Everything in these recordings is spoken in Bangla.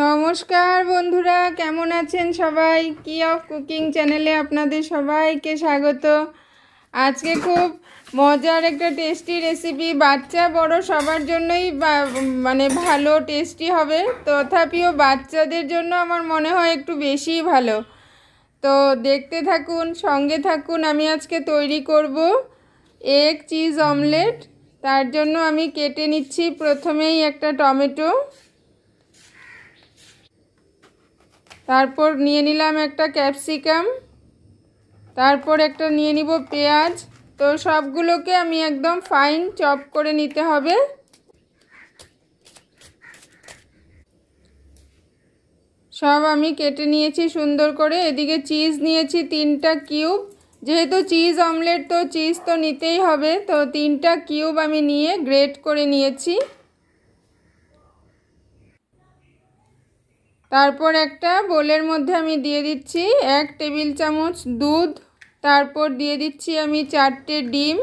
নমস্কার বন্ধুরা কেমন আছেন সবাই কি অফ কুকিং চ্যানেলে আপনাদের সবাইকে স্বাগত আজকে খুব মজার একটা টেস্টি রেসিপি বাচ্চা বড় সবার জন্যই মানে ভালো টেস্টি হবে তথাপিও বাচ্চাদের জন্য আমার মনে হয় একটু বেশি ভালো তো দেখতে থাকুন সঙ্গে থাকুন আমি আজকে তৈরি করব এগ চিজ অমলেট তার জন্য আমি কেটে নিচ্ছি প্রথমেই একটা টমেটো তারপর নিয়ে নিলাম একটা ক্যাপসিকাম তারপর একটা নিয়ে নিব পেঁয়াজ তো সবগুলোকে আমি একদম ফাইন চপ করে নিতে হবে সব আমি কেটে নিয়েছি সুন্দর করে এদিকে চিজ নিয়েছি তিনটা কিউব যেহেতু চিজ অমলেট তো চিজ তো নিতেই হবে তো তিনটা কিউব আমি নিয়ে গ্রেট করে নিয়েছি তারপর একটা বোলের মধ্যে আমি দিয়ে দিচ্ছি এক টেবিল চামচ দুধ তারপর দিয়ে দিচ্ছি আমি চারটে ডিম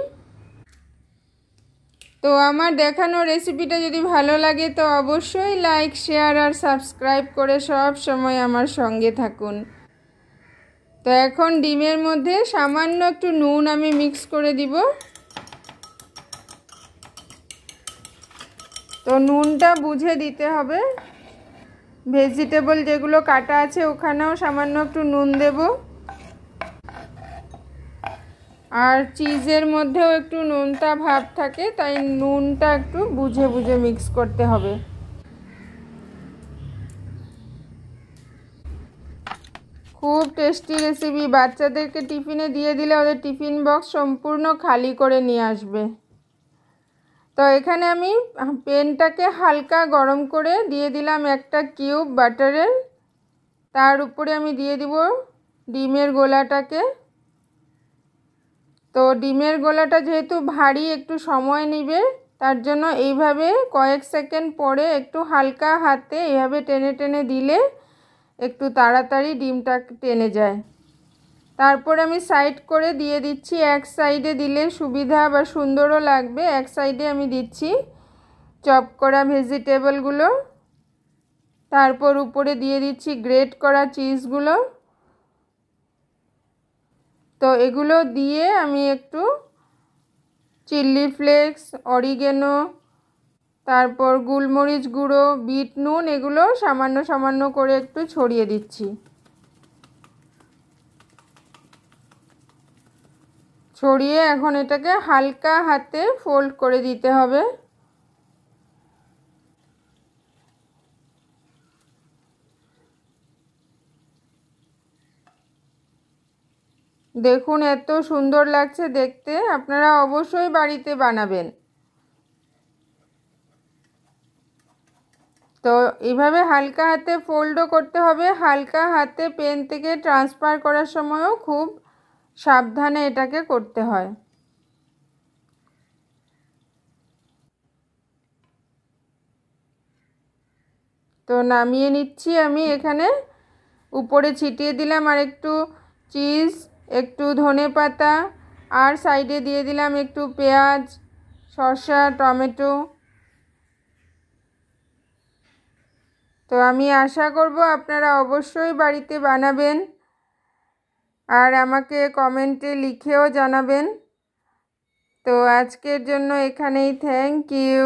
তো আমার দেখানো রেসিপিটা যদি ভালো লাগে তো অবশ্যই লাইক শেয়ার আর সাবস্ক্রাইব করে সব সময় আমার সঙ্গে থাকুন তো এখন ডিমের মধ্যে সামান্য একটু নুন আমি মিক্স করে দিব তো নুনটা বুঝে দিতে হবে ভেজিটেবল যেগুলো কাটা আছে ওখানেও সামান্য একটু নুন দেব আর চিজের মধ্যেও একটু নুনটা ভাব থাকে তাই নুনটা একটু বুঝে বুঝে মিক্স করতে হবে খুব টেস্টি রেসিপি বাচ্চাদেরকে টিফিনে দিয়ে দিলে ওদের টিফিন বক্স সম্পূর্ণ খালি করে নিয়ে আসবে তো এখানে আমি পেনটাকে হালকা গরম করে দিয়ে দিলাম একটা কিউব বাটারের তার উপরে আমি দিয়ে দিব ডিমের গোলাটাকে তো ডিমের গোলাটা যেহেতু ভারী একটু সময় নেবে তার জন্য এইভাবে কয়েক সেকেন্ড পরে একটু হালকা হাতে এভাবে টেনে টেনে দিলে একটু তাড়াতাড়ি ডিমটা টেনে যায় তারপর আমি সাইড করে দিয়ে দিচ্ছি এক সাইডে দিলে সুবিধা বা সুন্দরও লাগবে এক সাইডে আমি দিচ্ছি চপ করা ভেজিটেবলগুলো তারপর উপরে দিয়ে দিচ্ছি গ্রেট করা চিজগুলো তো এগুলো দিয়ে আমি একটু চিল্লি ফ্লেক্স অরিগেনো তারপর গুলমরিচ গুঁড়ো বিট নুন এগুলো সামান্য সামান্য করে একটু ছড়িয়ে দিচ্ছি ছড়িয়ে এখন এটাকে হালকা হাতে ফোল্ড করে দিতে হবে দেখুন এত সুন্দর লাগছে দেখতে আপনারা অবশ্যই বাড়িতে বানাবেন তো এইভাবে হালকা হাতে ফোল্ডও করতে হবে হালকা হাতে পেন থেকে ট্রান্সফার করার সময়ও খুব সাবধানে এটাকে করতে হয় তো নামিয়ে নিচ্ছি আমি এখানে উপরে ছিটিয়ে দিলাম আর একটু চিজ একটু ধনে পাতা আর সাইডে দিয়ে দিলাম একটু পেঁয়াজ শসা টমেটো তো আমি আশা করব আপনারা অবশ্যই বাড়িতে বানাবেন আর আমাকে কমেন্টে লিখেও জানাবেন তো আজকের জন্য এখানেই থ্যাংক ইউ